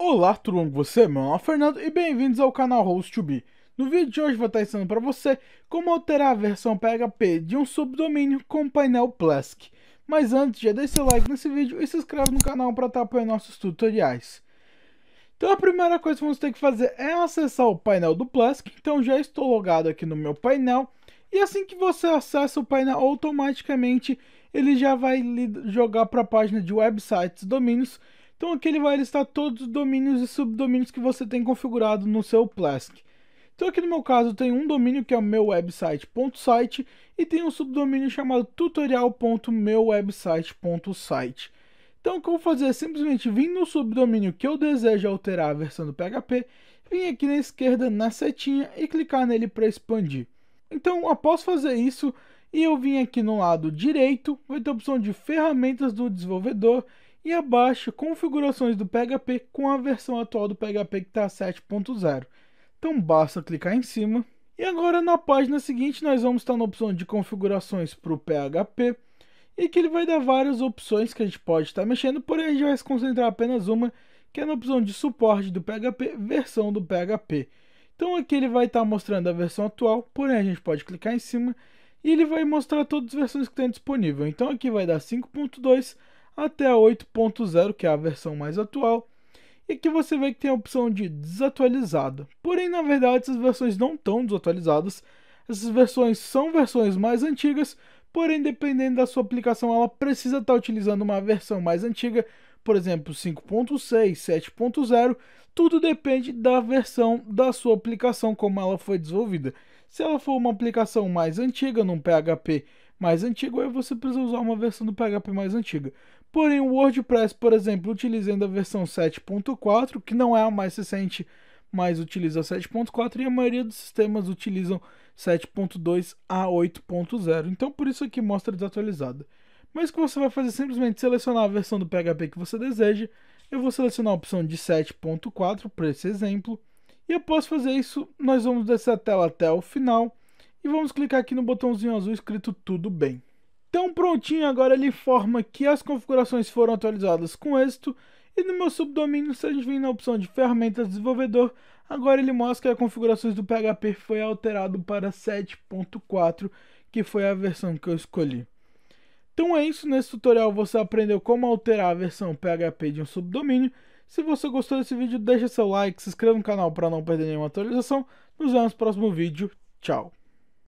Olá, tudo bom com você? Meu nome é Fernando e bem-vindos ao canal Host2B. No vídeo de hoje vou estar ensinando para você como alterar a versão PHP de um subdomínio com painel Plesk. Mas antes, já deixa seu like nesse vídeo e se inscreve no canal para estar apoiando nossos tutoriais. Então a primeira coisa que vamos ter que fazer é acessar o painel do Plesk. Então já estou logado aqui no meu painel. E assim que você acessa o painel, automaticamente ele já vai jogar para a página de websites domínios então aqui ele vai listar todos os domínios e subdomínios que você tem configurado no seu Plesk. Então aqui no meu caso tem um domínio que é o meu website.site e tem um subdomínio chamado tutorial.meuwebsite.site. Então o que eu vou fazer é simplesmente vir no subdomínio que eu desejo alterar a versão do PHP, vir aqui na esquerda na setinha e clicar nele para expandir. Então após fazer isso, e eu vim aqui no lado direito, vai ter a opção de ferramentas do desenvolvedor e abaixo configurações do PHP com a versão atual do PHP que está 7.0. Então basta clicar em cima. E agora na página seguinte nós vamos estar na opção de configurações para o PHP e que ele vai dar várias opções que a gente pode estar mexendo, porém a gente vai se concentrar apenas uma que é na opção de suporte do PHP, versão do PHP. Então aqui ele vai estar mostrando a versão atual, porém a gente pode clicar em cima e ele vai mostrar todas as versões que tem disponível. Então aqui vai dar 5.2 até a 8.0, que é a versão mais atual. E aqui você vê que tem a opção de desatualizada. Porém, na verdade, essas versões não estão desatualizadas. Essas versões são versões mais antigas, porém, dependendo da sua aplicação, ela precisa estar tá utilizando uma versão mais antiga, por exemplo, 5.6, 7.0. Tudo depende da versão da sua aplicação, como ela foi desenvolvida. Se ela for uma aplicação mais antiga, num PHP mais antigo, aí você precisa usar uma versão do PHP mais antiga. Porém, o WordPress, por exemplo, utilizando a versão 7.4, que não é a mais recente, mas utiliza 7.4 e a maioria dos sistemas utilizam 7.2 a 8.0. Então, por isso aqui mostra desatualizada. Mas o que você vai fazer simplesmente selecionar a versão do PHP que você deseja. Eu vou selecionar a opção de 7.4 para esse exemplo. E após fazer isso, nós vamos descer a tela até o final e vamos clicar aqui no botãozinho azul escrito tudo bem. Então prontinho, agora ele informa que as configurações foram atualizadas com êxito e no meu subdomínio, se a gente vir na opção de ferramentas desenvolvedor, agora ele mostra que as configurações do PHP foi alterado para 7.4, que foi a versão que eu escolhi. Então é isso, nesse tutorial você aprendeu como alterar a versão PHP de um subdomínio. Se você gostou desse vídeo, deixa seu like, se inscreva no canal para não perder nenhuma atualização. Nos vemos no próximo vídeo. Tchau!